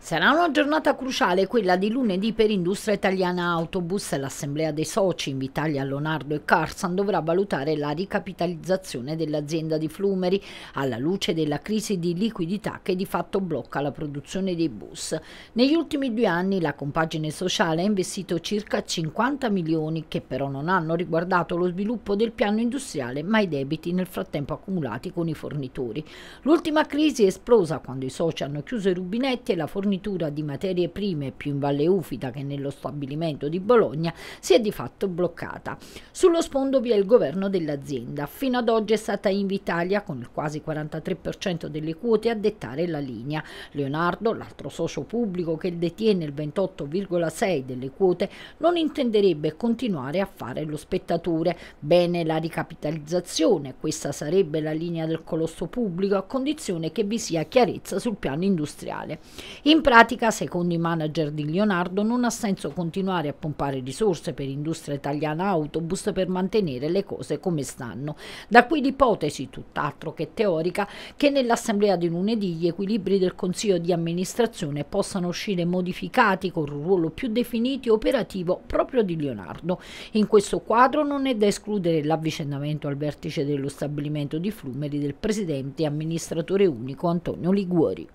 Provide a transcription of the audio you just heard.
Sarà una giornata cruciale quella di lunedì per Industria Italiana Autobus l'assemblea dei soci in Vitalia Leonardo e Carson dovrà valutare la ricapitalizzazione dell'azienda di Flumeri alla luce della crisi di liquidità che di fatto blocca la produzione dei bus. Negli ultimi due anni la compagine sociale ha investito circa 50 milioni che però non hanno riguardato lo sviluppo del piano industriale ma i debiti nel frattempo accumulati con i fornitori. L'ultima crisi è esplosa quando i soci hanno chiuso i rubinetti e la fornitura fornitura di materie prime più in Valle Ufita che nello stabilimento di Bologna si è di fatto bloccata. Sullo sfondo vi è il governo dell'azienda. Fino ad oggi è stata Invitalia con il quasi 43% delle quote a dettare la linea. Leonardo, l'altro socio pubblico che detiene il 28,6% delle quote, non intenderebbe continuare a fare lo spettatore. Bene la ricapitalizzazione, questa sarebbe la linea del colosso pubblico a condizione che vi sia chiarezza sul piano industriale. In in pratica, secondo i manager di Leonardo, non ha senso continuare a pompare risorse per l'industria italiana autobus per mantenere le cose come stanno. Da qui l'ipotesi, tutt'altro che teorica, che nell'assemblea di lunedì gli equilibri del Consiglio di amministrazione possano uscire modificati con un ruolo più definito e operativo proprio di Leonardo. In questo quadro non è da escludere l'avvicendamento al vertice dello stabilimento di Flumeri del presidente e amministratore unico Antonio Liguori.